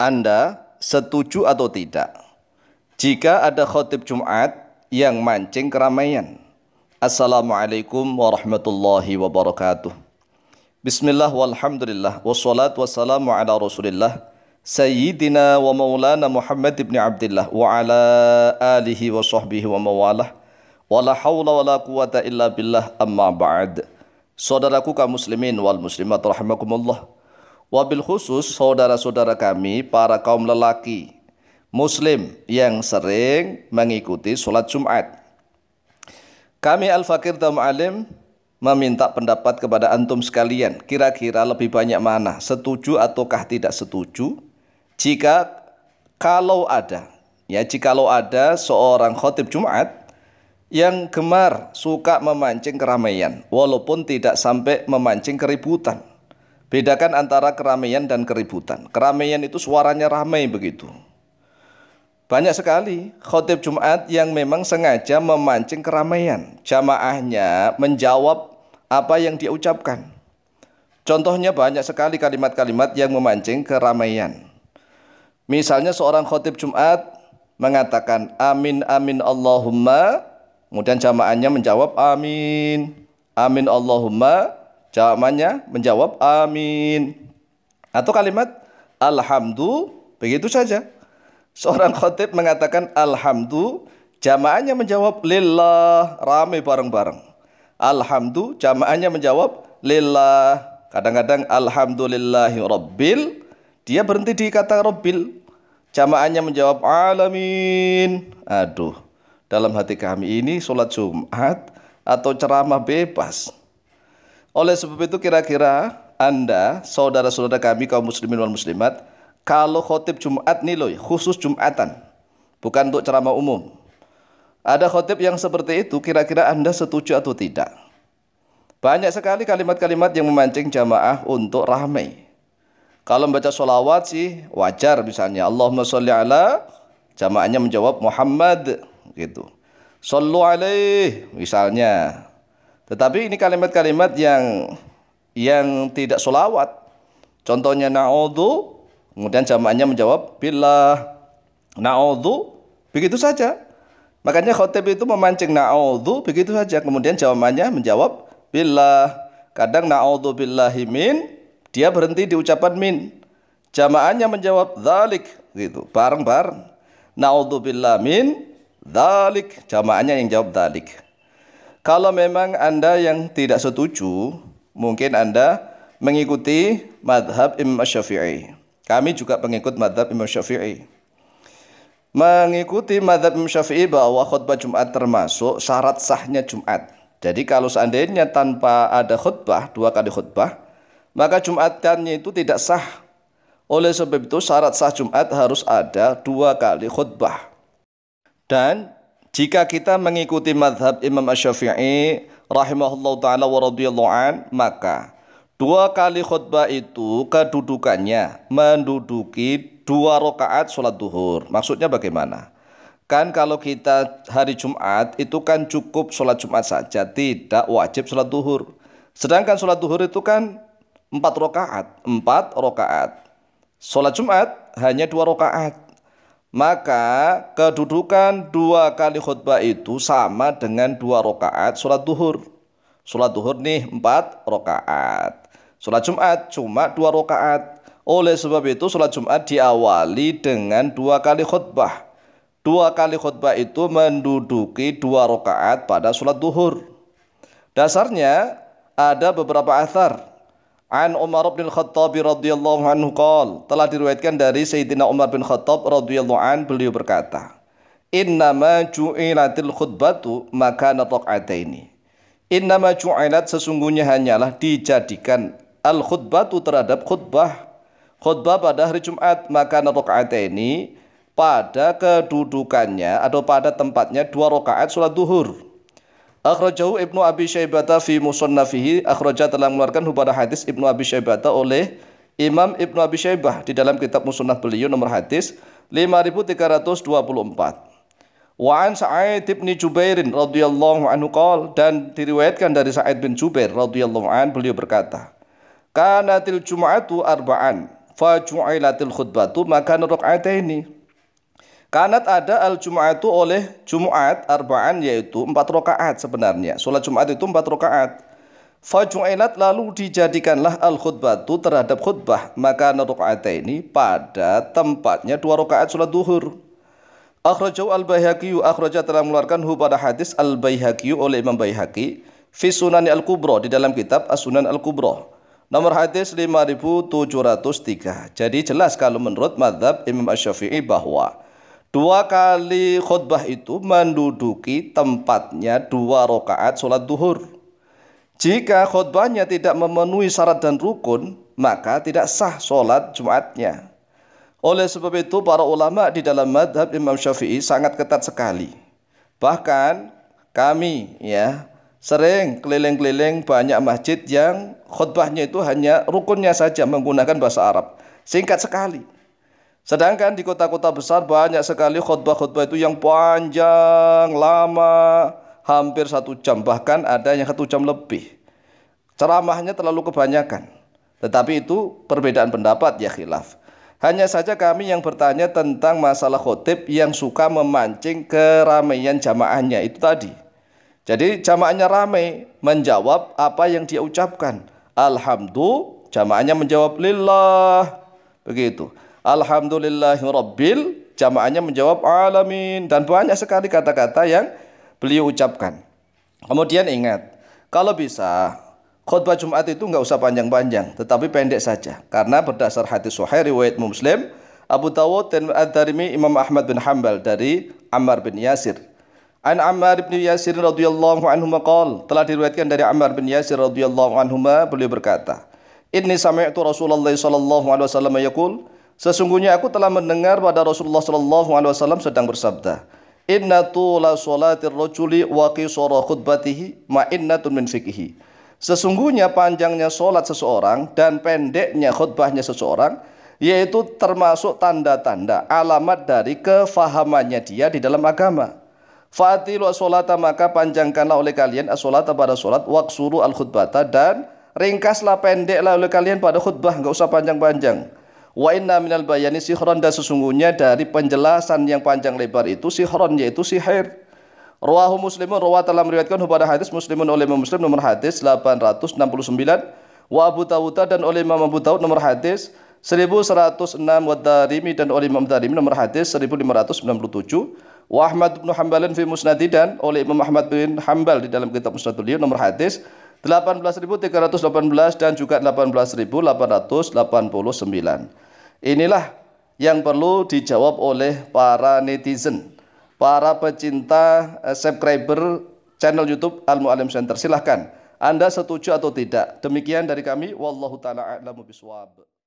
Anda setuju atau tidak jika ada khotib Jumat yang mancing keramaian? Assalamualaikum warahmatullahi wabarakatuh. Bismillah walhamdulillah wassalatu wassalamu ala rasulillah Sayyidina wa maulana Muhammad ibn Abdullah wa ala alihi wa sahbihi wa mawalah wa la hawla wa la quwata illa billah amma ba'd Saudaraku kaum muslimin wal muslimat rahimakumullah Wabil khusus saudara-saudara kami para kaum lelaki muslim yang sering mengikuti sholat Jumat. Kami Al-Fakir dan Alim meminta pendapat kepada antum sekalian. Kira-kira lebih banyak mana? Setuju ataukah tidak setuju? Jika kalau ada, ya jikalau ada seorang khotib Jumat yang gemar suka memancing keramaian walaupun tidak sampai memancing keributan. Bedakan antara keramaian dan keributan. Keramaian itu suaranya ramai begitu. Banyak sekali khotib Jumat yang memang sengaja memancing keramaian. Jamaahnya menjawab apa yang dia ucapkan. Contohnya banyak sekali kalimat-kalimat yang memancing keramaian. Misalnya seorang khotib Jumat mengatakan amin amin Allahumma, kemudian jamaahnya menjawab amin. Amin Allahumma, Jawabannya menjawab amin. Atau kalimat alhamdu begitu saja. Seorang khotib mengatakan alhamdu, jamaahnya menjawab lillah, rame bareng-bareng. Alhamdu, jamaahnya menjawab lillah. Kadang-kadang alhamdulillahi rabbil, dia berhenti di kata rabbil. Jamaahnya menjawab alamin. Aduh, dalam hati kami ini sholat Jumat atau ceramah bebas oleh sebab itu kira-kira Anda, saudara-saudara kami kaum muslimin wal muslimat, kalau khotib Jumat nih loh, khusus Jumatan, bukan untuk ceramah umum. Ada khotib yang seperti itu, kira-kira Anda setuju atau tidak? Banyak sekali kalimat-kalimat yang memancing jamaah untuk ramai. Kalau membaca sholawat sih wajar misalnya Allahumma sholli ala jamaahnya menjawab Muhammad gitu. Sallu alaih misalnya tetapi ini kalimat-kalimat yang yang tidak solawat. Contohnya na'udhu, kemudian jamaahnya menjawab bila na'udhu, begitu saja. Makanya khotib itu memancing na'udhu begitu saja. Kemudian jawabannya menjawab bila kadang na'udhu billahi min, dia berhenti di ucapan min. Jamaahnya menjawab zalik gitu, bareng-bareng. Na'udhu billah min dzalik. Jamaahnya yang jawab dzalik. Kalau memang Anda yang tidak setuju, mungkin Anda mengikuti madhab Imam Syafi'i. Kami juga pengikut madhab Imam Syafi'i. Mengikuti madhab Imam Syafi'i bahwa khutbah Jumat termasuk syarat sahnya Jumat. Jadi kalau seandainya tanpa ada khutbah, dua kali khutbah, maka Jumatannya itu tidak sah. Oleh sebab itu syarat sah Jumat harus ada dua kali khutbah. Dan jika kita mengikuti madhab Imam Ash-Syafi'i rahimahullah ta'ala wa maka dua kali khutbah itu kedudukannya menduduki dua rakaat sholat duhur. Maksudnya bagaimana? Kan kalau kita hari Jumat itu kan cukup sholat Jumat saja, tidak wajib sholat duhur. Sedangkan sholat duhur itu kan empat rakaat, empat rakaat. Sholat Jumat hanya dua rakaat maka kedudukan dua kali khutbah itu sama dengan dua rokaat sholat duhur. Sholat duhur nih empat rokaat. Sholat Jumat cuma dua rokaat. Oleh sebab itu sholat Jumat diawali dengan dua kali khutbah. Dua kali khutbah itu menduduki dua rokaat pada sholat duhur. Dasarnya ada beberapa athar An Umar bin Khattab radhiyallahu anhu qol telah diriwayatkan dari Sayyidina Umar bin Khattab radhiyallahu an beliau berkata ma ju'ilatil khutbatu maka makana Inna ma ju'ilat sesungguhnya hanyalah dijadikan al khutbatu terhadap khutbah khutbah pada hari Jumat makana ini pada kedudukannya atau pada tempatnya dua rakaat sholat duhur Akhrajahu Ibnu Abi Syaibata fi musannafihi akhraja telah mengeluarkan hubara hadis Ibnu Abi Syaibata oleh Imam Ibnu Abi Syaibah di dalam kitab musannaf beliau nomor hadis 5324. Wa an Sa'id bin Jubairin radhiyallahu anhu qol dan diriwayatkan dari Sa'id bin Jubair radhiyallahu an beliau berkata Kanatil Jum'atu arba'an fa ju'ilatil khutbatu maka ini Kanat ada al itu oleh Jum'at arba'an yaitu empat rakaat sebenarnya. Sholat Jum'at itu empat rakaat. Fajrulat lalu dijadikanlah al khutbatu terhadap khutbah maka rakaat ini pada tempatnya dua rakaat sholat duhur. Akhrajau al Baihaqi akhraja telah mengeluarkan hu pada hadis al Baihaqi oleh Imam Bayhaki fi al Kubro di dalam kitab asunan Sunan al Kubro. Nomor hadis 5703. Jadi jelas kalau menurut madhab Imam ash syafii bahwa Dua kali khutbah itu menduduki tempatnya dua rokaat sholat duhur. Jika khutbahnya tidak memenuhi syarat dan rukun, maka tidak sah sholat Jumatnya. Oleh sebab itu, para ulama di dalam madhab Imam Syafi'i sangat ketat sekali. Bahkan kami ya sering keliling-keliling banyak masjid yang khutbahnya itu hanya rukunnya saja menggunakan bahasa Arab. Singkat sekali. Sedangkan di kota-kota besar banyak sekali khutbah-khutbah itu yang panjang, lama, hampir satu jam. Bahkan ada yang satu jam lebih. Ceramahnya terlalu kebanyakan. Tetapi itu perbedaan pendapat ya khilaf. Hanya saja kami yang bertanya tentang masalah khutib yang suka memancing keramaian jamaahnya itu tadi. Jadi jamaahnya ramai menjawab apa yang dia ucapkan. Alhamdulillah, jamaahnya menjawab lillah. Begitu. Alhamdulillahirabbil jamaahnya menjawab alamin dan banyak sekali kata-kata yang beliau ucapkan. Kemudian ingat, kalau bisa khutbah Jumat itu nggak usah panjang-panjang, tetapi pendek saja. Karena berdasar hati Sahih riwayat Muslim, Abu Dawud dan Ad-Darimi Imam Ahmad bin Hambal dari Ammar bin Yasir. An Ammar bin Yasir radhiyallahu anhu maqal, telah diriwayatkan dari Ammar bin Yasir radhiyallahu anhu beliau berkata, "Inni sami'tu Rasulullah sallallahu alaihi wasallam yaqul, Sesungguhnya aku telah mendengar pada Rasulullah Shallallahu Alaihi Wasallam sedang bersabda, Inna tula solatir rojuli wa kisoro khutbatihi ma innatun min fikihi. Sesungguhnya panjangnya solat seseorang dan pendeknya khutbahnya seseorang yaitu termasuk tanda-tanda alamat dari kefahamannya dia di dalam agama. Fatilu as-salata maka panjangkanlah oleh kalian as-salata pada salat waqsuru al-khutbata dan ringkaslah pendeklah oleh kalian pada khutbah enggak usah panjang-panjang. Wa inna minal bayani sihron dan sesungguhnya dari penjelasan yang panjang lebar itu sihron yaitu sihir. Ruahu muslimun ruwa telah meriwayatkan kepada hadis muslimun oleh Imam Muslim nomor hadis 869. Wa Abu Dawud dan oleh Imam Abu Dawud nomor hadis 1106 wa Darimi dan oleh Imam Darimi nomor hadis 1597 wa Ahmad bin Hambalin fi Musnadi dan oleh Imam Ahmad bin Hambal di dalam kitab musnadul beliau nomor hadis 18318 dan juga 18889 Inilah yang perlu dijawab oleh para netizen, para pecinta eh, subscriber channel YouTube Al Mualim Center. Silahkan. Anda setuju atau tidak? Demikian dari kami. Wallahu taala a'lamu biswab.